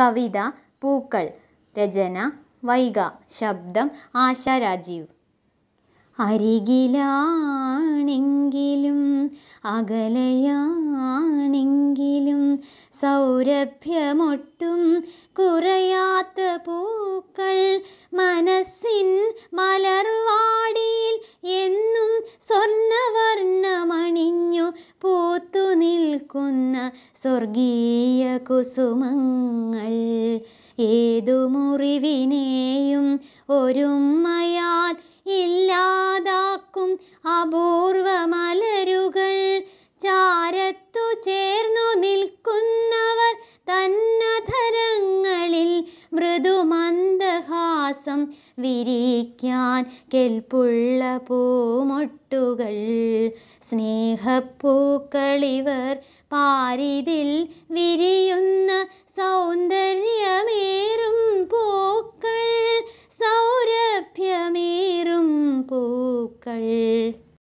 കവിത പൂക്കൾ രചന വൈഗ ശബ്ദം ആശ രാജീവ് അരികിലാണെങ്കിലും അകലെയാണെങ്കിലും സൗരഭ്യമൊട്ടും കുറയാത്ത പൂക്കൾ മനസ്സിൻ മലർവാടിയിൽ എന്നും സ്വർണ്ണവർണ്ണമണിഞ്ഞു പൂത്തു നിൽക്കുന്നു സ്വർഗീയ കുസുമങ്ങൾ ഏതു മുറിവിനെയും ഒരുമയാൽ ഇല്ലാതാക്കും അപൂർവ മലരുകൾ ചാരത്തു ചേർന്നു നിൽക്കുന്നവർ തന്നധരങ്ങളിൽ മൃദുമന്ദഹാസം വിരിക്കാൻ കെൽപ്പുള്ള പൂമൊട്ടുകൾ സ്നേഹപ്പൂക്കളിവർ പാരിതിൽ വിരിയുന്ന